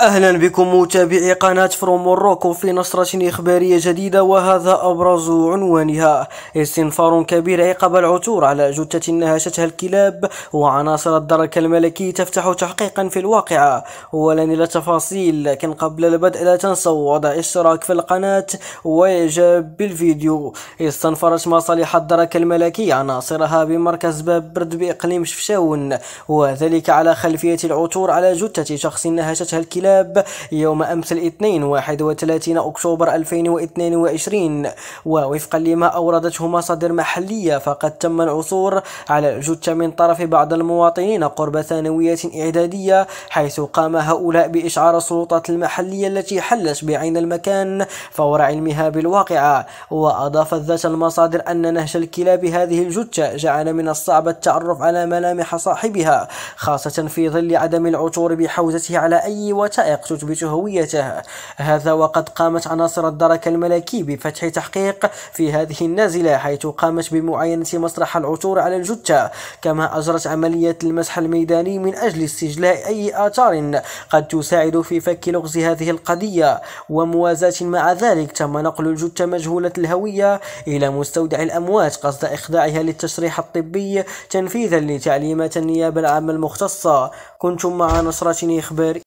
اهلا بكم متابعي قناة فروم روكو في نشرة اخبارية جديدة وهذا ابرز عنوانها استنفار كبير عقب العثور على جثة نهشتها الكلاب وعناصر الدرك الملكي تفتح تحقيقا في الواقعة ولن الى تفاصيل لكن قبل البدء لا تنسوا وضع اشتراك في القناة واعجاب بالفيديو استنفرت مصالح الدرك الملكي عناصرها بمركز باب برد باقليم شفشاون وذلك على خلفية العثور على جثة شخص نهشتها الكلاب الانقلاب يوم أمس الاثنين 31 أكتوبر 2022 ووفقا لما أوردته مصادر محلية فقد تم العثور على الجثة من طرف بعض المواطنين قرب ثانوية إعدادية حيث قام هؤلاء بإشعار السلطات المحلية التي حلت بعين المكان فور علمها بالواقعة وأضافت ذات المصادر أن نهش الكلاب هذه الجثة جعل من الصعب التعرف على ملامح صاحبها خاصة في ظل عدم العثور بحوزته على أي وتر تعتائق تثبت هويته هذا وقد قامت عناصر الدرك الملكي بفتح تحقيق في هذه النازلة حيث قامت بمعاينة مسرح العثور على الجثة كما أجرت عملية المسح الميداني من أجل استجلاء أي آثار قد تساعد في فك لغز هذه القضية وموازاة مع ذلك تم نقل الجثة مجهولة الهوية إلى مستودع الأموات قصد إخضاعها للتشريح الطبي تنفيذا لتعليمات النيابة العامة المختصة كنتم مع نصرة إخبار